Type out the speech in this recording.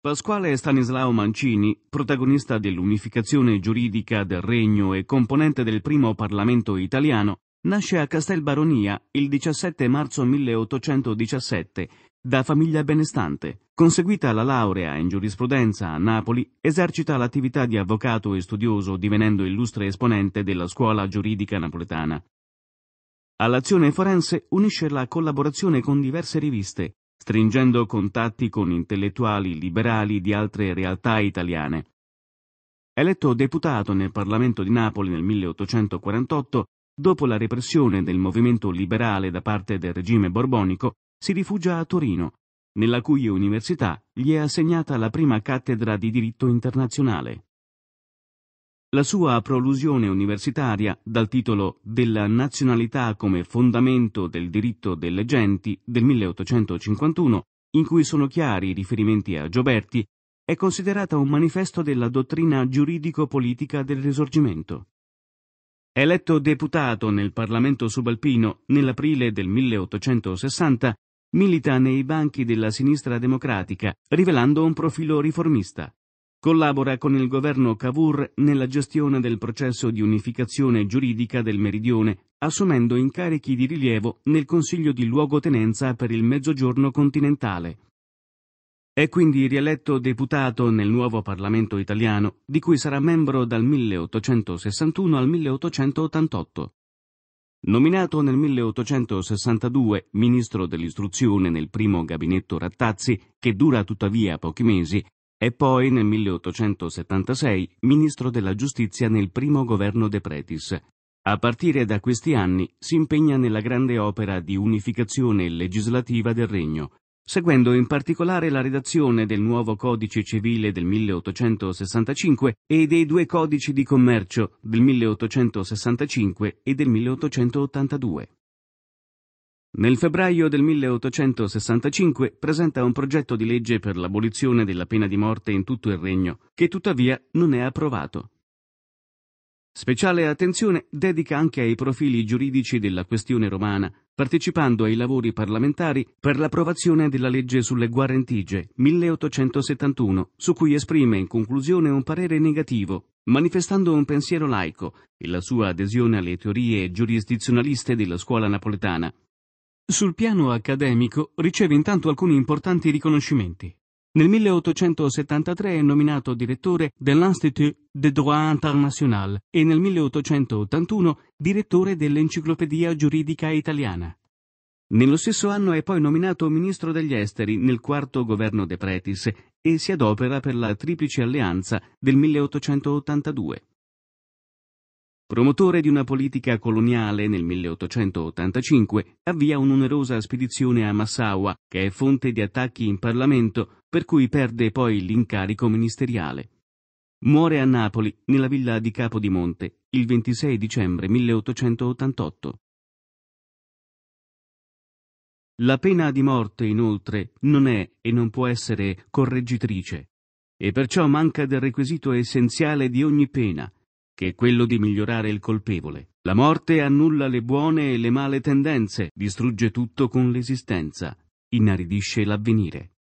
Pasquale Stanislao Mancini, protagonista dell'unificazione giuridica del Regno e componente del primo Parlamento italiano, nasce a Castelbaronia il 17 marzo 1817 da famiglia benestante. Conseguita la laurea in giurisprudenza a Napoli, esercita l'attività di avvocato e studioso divenendo illustre esponente della scuola giuridica napoletana. All'azione forense unisce la collaborazione con diverse riviste, stringendo contatti con intellettuali liberali di altre realtà italiane. Eletto deputato nel Parlamento di Napoli nel 1848, dopo la repressione del movimento liberale da parte del regime borbonico, si rifugia a Torino, nella cui università gli è assegnata la prima cattedra di diritto internazionale. La sua prolusione universitaria dal titolo Della nazionalità come fondamento del diritto delle genti del 1851, in cui sono chiari i riferimenti a Gioberti, è considerata un manifesto della dottrina giuridico-politica del Risorgimento. Eletto deputato nel Parlamento subalpino nell'aprile del 1860, milita nei banchi della sinistra democratica, rivelando un profilo riformista collabora con il governo Cavour nella gestione del processo di unificazione giuridica del Meridione, assumendo incarichi di rilievo nel Consiglio di luogotenenza per il Mezzogiorno continentale. È quindi rieletto deputato nel nuovo Parlamento italiano, di cui sarà membro dal 1861 al 1888. Nominato nel 1862 ministro dell'istruzione nel primo gabinetto Rattazzi, che dura tuttavia pochi mesi, e poi nel 1876 ministro della giustizia nel primo governo De Pretis. A partire da questi anni si impegna nella grande opera di unificazione legislativa del regno, seguendo in particolare la redazione del nuovo codice civile del 1865 e dei due codici di commercio del 1865 e del 1882. Nel febbraio del 1865 presenta un progetto di legge per l'abolizione della pena di morte in tutto il regno, che tuttavia non è approvato. Speciale attenzione dedica anche ai profili giuridici della questione romana, partecipando ai lavori parlamentari per l'approvazione della legge sulle guarentigie 1871, su cui esprime in conclusione un parere negativo, manifestando un pensiero laico e la sua adesione alle teorie giurisdizionaliste della scuola napoletana, sul piano accademico riceve intanto alcuni importanti riconoscimenti. Nel 1873 è nominato direttore dell'Institut de droit international e nel 1881 direttore dell'Enciclopedia giuridica italiana. Nello stesso anno è poi nominato ministro degli esteri nel quarto governo De Pretis e si adopera per la Triplice Alleanza del 1882. Promotore di una politica coloniale nel 1885, avvia un'onerosa spedizione a Massawa, che è fonte di attacchi in Parlamento, per cui perde poi l'incarico ministeriale. Muore a Napoli, nella villa di Capodimonte, il 26 dicembre 1888. La pena di morte, inoltre, non è e non può essere correggitrice, e perciò manca del requisito essenziale di ogni pena, che è quello di migliorare il colpevole. La morte annulla le buone e le male tendenze, distrugge tutto con l'esistenza, inaridisce l'avvenire.